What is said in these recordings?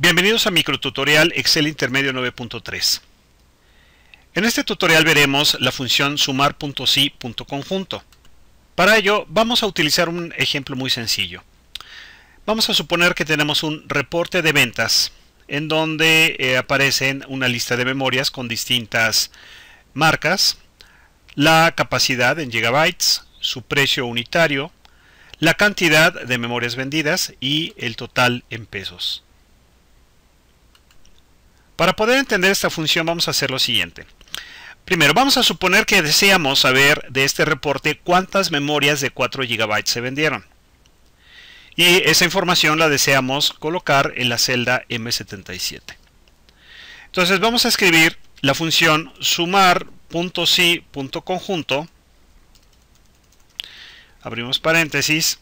Bienvenidos a microtutorial Excel Intermedio 9.3. En este tutorial veremos la función sumar.si.conjunto. Para ello vamos a utilizar un ejemplo muy sencillo. Vamos a suponer que tenemos un reporte de ventas en donde eh, aparecen una lista de memorias con distintas marcas, la capacidad en gigabytes, su precio unitario, la cantidad de memorias vendidas y el total en pesos. Para poder entender esta función vamos a hacer lo siguiente. Primero, vamos a suponer que deseamos saber de este reporte cuántas memorias de 4 GB se vendieron. Y esa información la deseamos colocar en la celda M77. Entonces vamos a escribir la función sumar.si.conjunto. Abrimos paréntesis.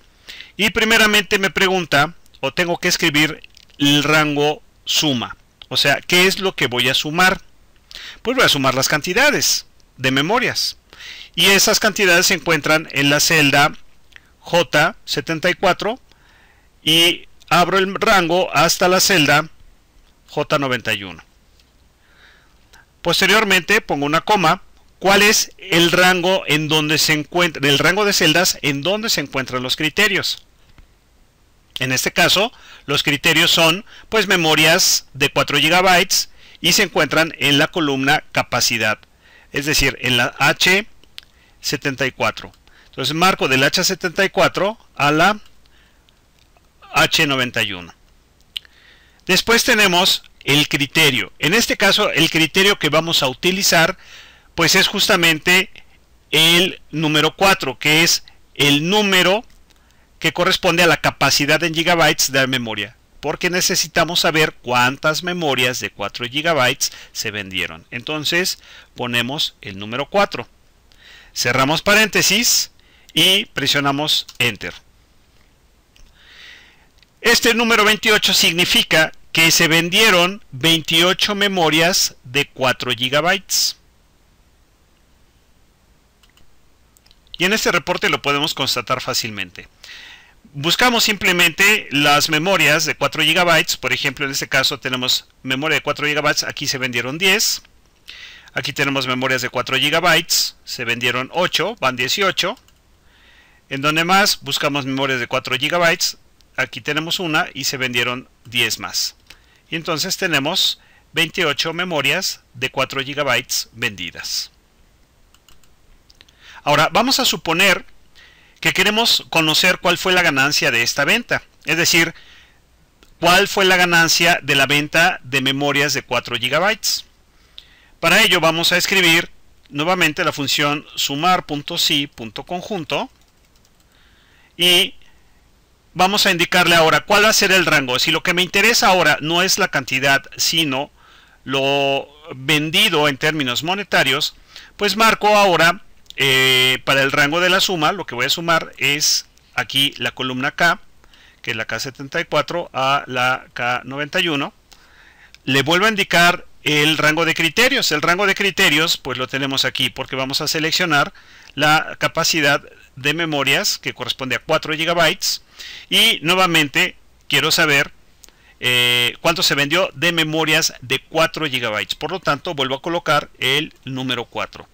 Y primeramente me pregunta, o tengo que escribir el rango suma. O sea, ¿qué es lo que voy a sumar? Pues voy a sumar las cantidades de memorias. Y esas cantidades se encuentran en la celda J74 y abro el rango hasta la celda J91. Posteriormente pongo una coma. ¿Cuál es el rango en donde se encuentra, el rango de celdas en donde se encuentran los criterios? En este caso, los criterios son pues memorias de 4 GB y se encuentran en la columna capacidad, es decir, en la H74. Entonces marco del H74 a la H91. Después tenemos el criterio. En este caso, el criterio que vamos a utilizar pues es justamente el número 4, que es el número que corresponde a la capacidad en gigabytes de la memoria, porque necesitamos saber cuántas memorias de 4 gigabytes se vendieron. Entonces ponemos el número 4. Cerramos paréntesis y presionamos Enter. Este número 28 significa que se vendieron 28 memorias de 4 gigabytes. Y en este reporte lo podemos constatar fácilmente. Buscamos simplemente las memorias de 4 GB, por ejemplo en este caso tenemos memoria de 4 GB, aquí se vendieron 10. Aquí tenemos memorias de 4 GB, se vendieron 8, van 18. En donde más buscamos memorias de 4 GB, aquí tenemos una y se vendieron 10 más. Y entonces tenemos 28 memorias de 4 GB vendidas. Ahora, vamos a suponer que queremos conocer cuál fue la ganancia de esta venta. Es decir, cuál fue la ganancia de la venta de memorias de 4 GB. Para ello vamos a escribir nuevamente la función sumar.si.conjunto y vamos a indicarle ahora cuál va a ser el rango. Si lo que me interesa ahora no es la cantidad, sino lo vendido en términos monetarios, pues marco ahora eh, para el rango de la suma, lo que voy a sumar es aquí la columna K, que es la K74, a la K91. Le vuelvo a indicar el rango de criterios. El rango de criterios, pues lo tenemos aquí, porque vamos a seleccionar la capacidad de memorias, que corresponde a 4 GB. Y nuevamente, quiero saber eh, cuánto se vendió de memorias de 4 GB. Por lo tanto, vuelvo a colocar el número 4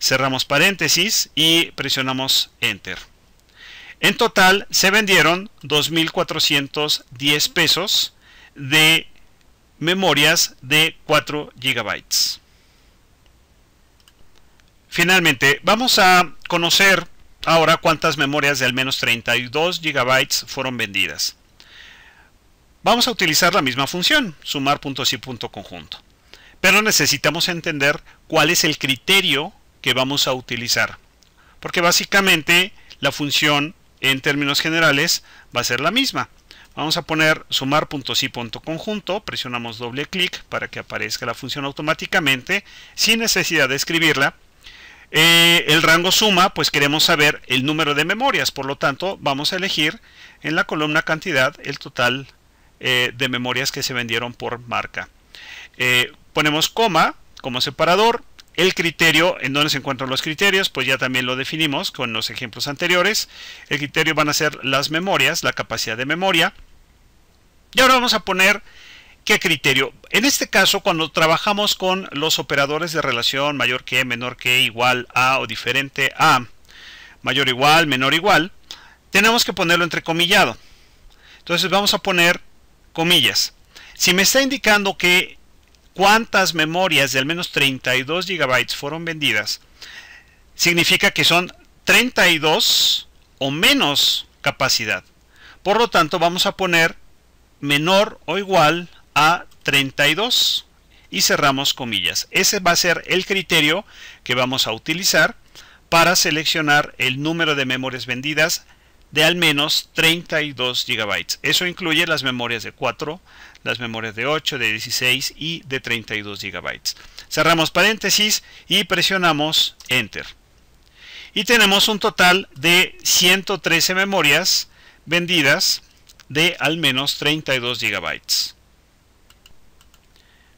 cerramos paréntesis y presionamos Enter. En total se vendieron 2.410 pesos de memorias de 4 GB. Finalmente, vamos a conocer ahora cuántas memorias de al menos 32 GB fueron vendidas. Vamos a utilizar la misma función, sumar punto conjunto. Pero necesitamos entender cuál es el criterio que vamos a utilizar. Porque básicamente la función en términos generales va a ser la misma. Vamos a poner sumar.si.conjunto, presionamos doble clic para que aparezca la función automáticamente sin necesidad de escribirla. Eh, el rango suma, pues queremos saber el número de memorias, por lo tanto vamos a elegir en la columna cantidad el total eh, de memorias que se vendieron por marca. Eh, ponemos coma como separador, el criterio, ¿en dónde se encuentran los criterios? Pues ya también lo definimos con los ejemplos anteriores. El criterio van a ser las memorias, la capacidad de memoria. Y ahora vamos a poner qué criterio. En este caso, cuando trabajamos con los operadores de relación mayor que, menor que, igual a o diferente a, mayor igual, menor igual, tenemos que ponerlo comillado. Entonces vamos a poner comillas. Si me está indicando que cuántas memorias de al menos 32 GB fueron vendidas, significa que son 32 o menos capacidad. Por lo tanto, vamos a poner menor o igual a 32 y cerramos comillas. Ese va a ser el criterio que vamos a utilizar para seleccionar el número de memorias vendidas de al menos 32 GB. Eso incluye las memorias de 4, las memorias de 8, de 16 y de 32 GB. Cerramos paréntesis y presionamos Enter. Y tenemos un total de 113 memorias vendidas de al menos 32 GB.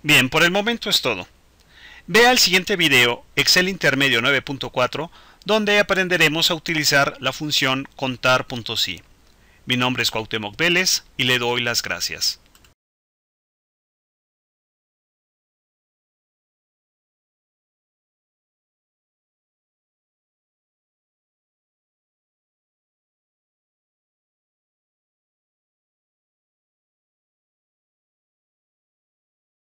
Bien, por el momento es todo. Vea el siguiente video, Excel Intermedio 9.4, donde aprenderemos a utilizar la función contar.si. Mi nombre es Cuauhtémoc Vélez y le doy las gracias.